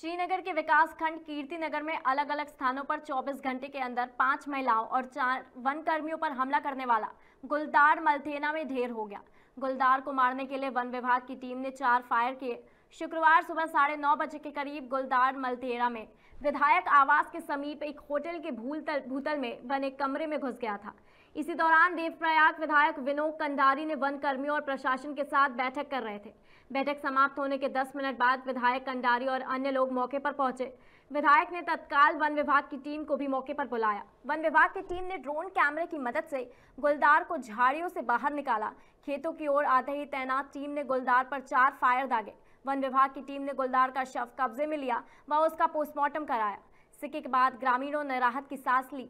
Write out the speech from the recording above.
श्रीनगर के विकास खंड कीर्ति नगर में अलग अलग स्थानों पर 24 घंटे के अंदर पांच महिलाओं और चार वन कर्मियों पर हमला करने वाला गुलदार मलथेना में ढेर हो गया गुलदार को मारने के लिए वन विभाग की टीम ने चार फायर किए शुक्रवार सुबह साढ़े नौ बजे के करीब गुलदार मलतेरा में विधायक आवास के समीप एक होटल के भूतल भूतल में बने कमरे में घुस गया था इसी दौरान देवप्रयाग विधायक विनोद कंडारी ने वन कर्मियों और प्रशासन के साथ बैठक कर रहे थे बैठक समाप्त होने के 10 मिनट बाद विधायक कंडारी और अन्य लोग मौके पर पहुंचे विधायक ने तत्काल वन विभाग की टीम को भी मौके पर बुलाया वन विभाग की टीम ने ड्रोन कैमरे की मदद से गुलदार को झाड़ियों से बाहर निकाला खेतों की ओर आते ही तैनात टीम ने गुलदार पर चार फायर दागे वन विभाग की टीम ने गुलदार का शव कब्जे में लिया व उसका पोस्टमार्टम कराया सिक्के के बाद ग्रामीणों ने राहत की सांस ली